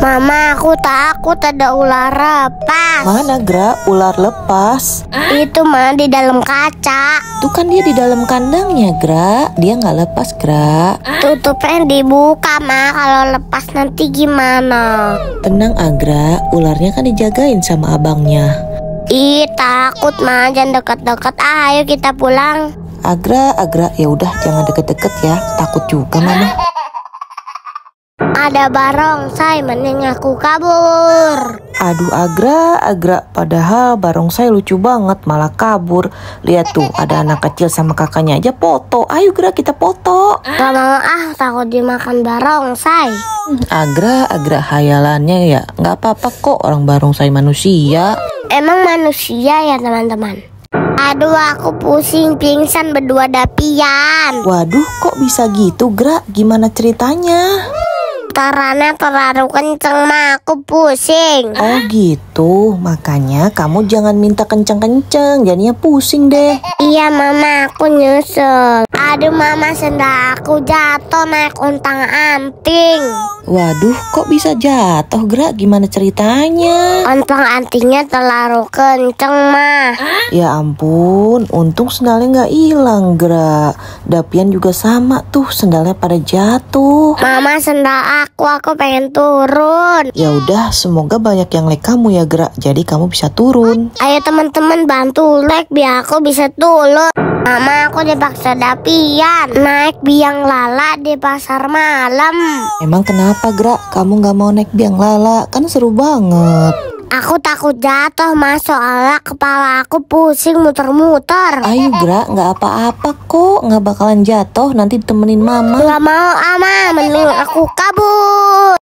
Mama, aku takut ada ular lepas. Mana, Gra? Ular lepas? Hah? Itu mah di dalam kaca. Tuh kan dia di dalam kandangnya, Gra. Dia nggak lepas, Gra. Tutupnya dibuka, Ma. Kalau lepas nanti gimana? Tenang, Agra. Ah, Ularnya kan dijagain sama abangnya. Ih, takut, Ma. Jangan deket-deket. Ah, ayo kita pulang. Agra, ah, Agra, ya udah jangan deket-deket ya. Takut juga, Mama ada barongsai mending aku kabur Aduh Agra, Agra padahal barongsai lucu banget malah kabur Lihat tuh ada anak kecil sama kakaknya aja foto Ayo Gra kita foto Gak mau ah takut dimakan barongsai Agra, Agra hayalannya ya nggak apa-apa kok orang barongsai manusia Emang manusia ya teman-teman Aduh aku pusing pingsan berdua dapian Waduh kok bisa gitu Gra gimana ceritanya karena terlalu kenceng mah aku pusing. Oh gitu, makanya kamu jangan minta kenceng-kenceng, jadinya pusing deh. Iya mama, aku nyusul. Aduh mama sendal aku jatuh naik untang anting Waduh kok bisa jatuh gerak gimana ceritanya Untang antingnya terlalu kenceng mah Ya ampun untung sendalnya gak hilang gerak Dapian juga sama tuh sendalnya pada jatuh Mama sendal aku aku pengen turun Ya udah semoga banyak yang like kamu ya gerak jadi kamu bisa turun Ayo teman-teman bantu like biar aku bisa turun Mama aku dipaksa dapian Naik biang lala di pasar malam Emang kenapa Gra? Kamu gak mau naik biang lala? Kan seru banget Aku takut jatuh masuk soalnya kepala aku pusing muter-muter Ayo Gra gak apa-apa kok Gak bakalan jatuh nanti temenin mama Gak mau ama mending aku kabur